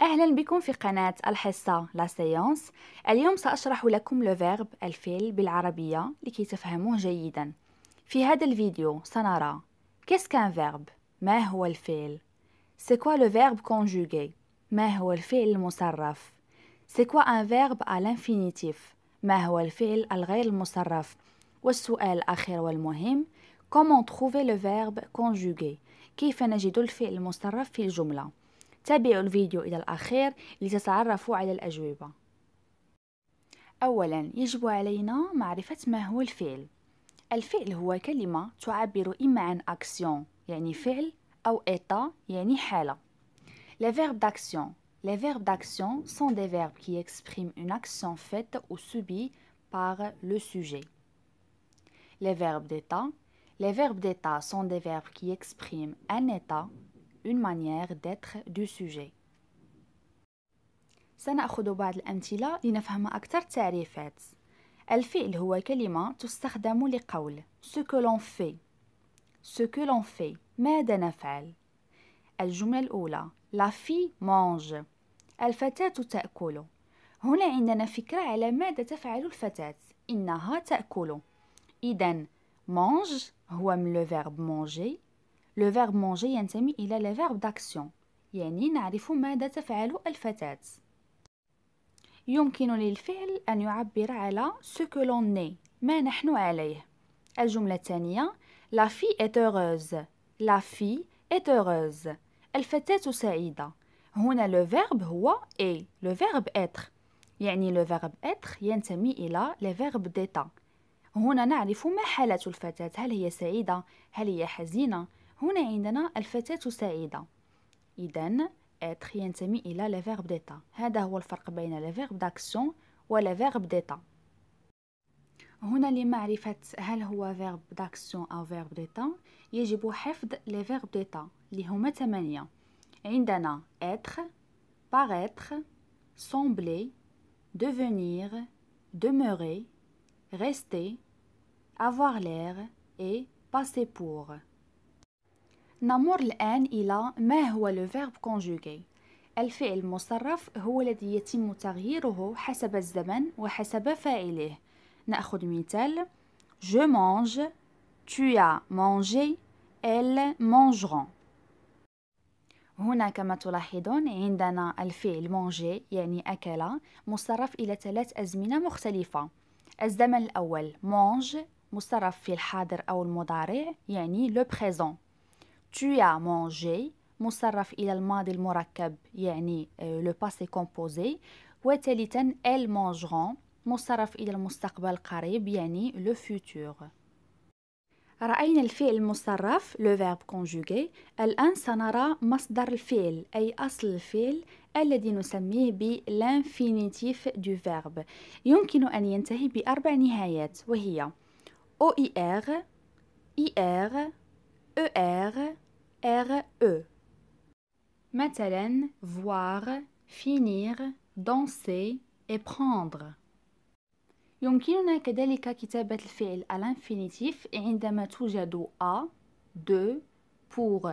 أهلا بكم في قناة الحصة لا سيونس اليوم سأشرح لكم لو فيرب الفعل بالعربية لكي تفهموه جيدا في هذا الفيديو سنرى كيس كان فيرب ما هو الفعل سي كوا لو فيرب كونجوغي ما هو الفعل المصرف سي كوا ان فيرب الانفينيتيف ما هو الفعل الغير المصرف والسؤال الأخير والمهم كومون تروفي لو فيرب كونجوغي كيف نجد الفعل المصرف في الجمله تابعوا الفيديو إلى الأخير لتتعرفوا على الأجوبة أولا يجب علينا معرفة ما هو الفعل الفعل هو كلمة تعبر إما عن أكسيون يعني فعل أو إيطا يعني حالة Les verbes d'action Les verbes d'action sont des verbes qui expriment une action faite ou subie par le sujet. Les verbes d'état Les verbes d'état sont des verbes qui expriment un état une manière d'être du sujet سنأخذ بعض الأمثلة لنفهم أكثر تعريفات الفعل هو كلمة تستخدم لقول ce que l'on fait ce que l'on fait ماذا نفعل الجملة الأولى la fille mange الفتاة تأكل هنا عندنا فكرة على ماذا تفعل الفتاة إنها تأكل إذا mange هو من le verbe manger لو فيرب مونجي ينتمي إلى لا فيرب داكسيون يعني نعرف ماذا تفعل الفتاة يمكن للفعل أن يعبر على سو كو ني ما نحن عليه الجملة الثانية لا في ات heureuse لا في ات الفتاة سعيدة هنا لو فيرب هو اي لو فيرب اتر يعني لو فيرب اتر ينتمي الى لي فيرب ديتا هنا نعرف ما حالة الفتاة هل هي سعيدة هل هي حزينة هنا عندنا الفتاة سعيدة إذن être ينتمي إلى لا فيرب ديتا هذا هو الفرق بين لا فيرب داكسيون و ولا فيرب ديتا هنا لمعرفة هل هو فيرب داكسيون أو فيرب ديتا يجب حفظ لي فيرب ديتا اللي هما ثمانية عندنا être paraître sembler devenir demeurer rester avoir l'air et passer pour نمر الآن إلى ما هو لو فيرب كونجوغي الفعل المصرف هو الذي يتم تغييره حسب الزمن وحسب فاعله نأخذ مثال Je mange, tu as mangé, elles mangeront هنا كما تلاحظون عندنا الفعل مانجي يعني أكل مصرف إلى ثلاث أزمنة مختلفة الزمن الأول مانج مصرف في الحاضر أو المضارع يعني لو بريزون tu as mangé مصرف إلى الماضي المركب يعني لو باسي كومبوزي وثالثا إل مانجرون مصرف إلى المستقبل القريب يعني لو فيتور رأينا الفعل المصرف لو فيرب كونجوغي الآن سنرى مصدر الفعل أي أصل الفعل الذي نسميه بالانفينيتيف دو فيرب يمكن أن ينتهي بأربع نهايات وهي ار او ار R-E. مثلا voir, finir, danser et prendre. يمكننا كذلك كتابة الفعل الانفينيتيف عندما توجد a, de, pour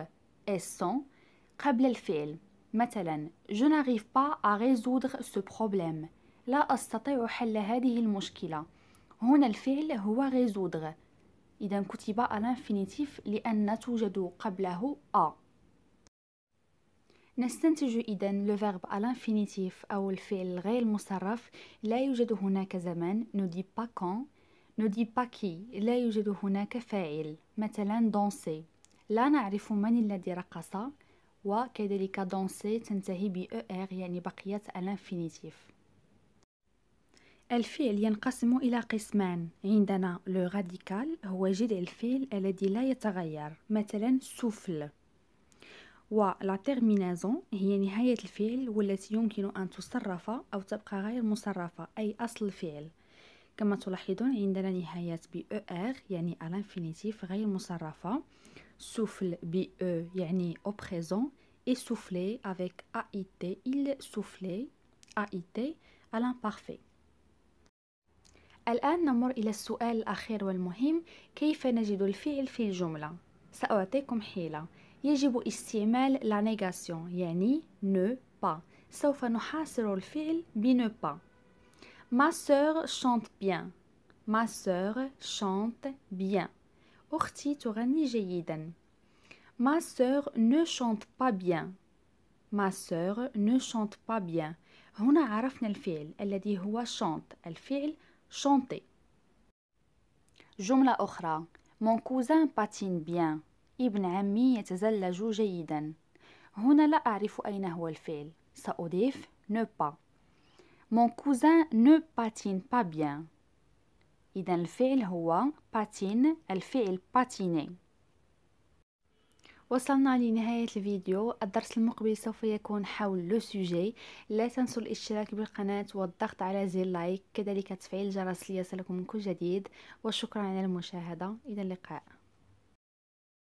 et sans قبل الفعل مثلا Je n'arrive pas à résoudre ce problème لا أستطيع حل هذه المشكلة هنا الفعل هو résoudre إذا كتب على الانفينيتيف لأن توجد قبله أ نستنتج إذا لو فيرب الانفينيتيف أو الفعل غير المصرف لا يوجد هناك زمان نودي با كون نودي با كي لا يوجد هناك فاعل مثلا دونسي لا نعرف من الذي رقص وكذلك دونسي تنتهي ب ER يعني بقية الانفينيتيف الفعل ينقسم إلى قسمان عندنا لو راديكال هو جذع الفعل الذي لا يتغير مثلا سفل لا تيرمينازون هي نهاية الفعل والتي يمكن أن تصرف أو تبقى غير مصرفة أي أصل الفعل كما تلاحظون عندنا نهايات ب او er ار يعني الانفينيتيف غير مصرفة سفل ب او e يعني او بريزون et souffler avec AIT, il soufflait, AIT, à l'imparfait. الآن نمر إلى السؤال الأخير والمهم كيف نجد الفعل في الجملة؟ سأعطيكم حيلة يجب استعمال لا نيغاسيون يعني نو با سوف نحاصر الفعل بنو با ما سور شانت بيان ما سور شانت بيان أختي تغني جيدا ما سور نو شانت با بيان ما سور نو شانت با بيان هنا عرفنا الفعل الذي هو شانت الفعل chanter. جملة أخرى Mon cousin patine bien. ابن عمي يتزلج جيدا. هنا لا أعرف أين هو الفعل. سأضيف ne pas. Mon cousin ne patine pas bien. إذا الفعل هو patine الفعل patiner وصلنا لنهاية الفيديو الدرس المقبل سوف يكون حول لو سوجي لا تنسوا الاشتراك بالقناة والضغط على زر لايك كذلك تفعيل الجرس ليصلكم كل جديد وشكرا على المشاهدة إلى اللقاء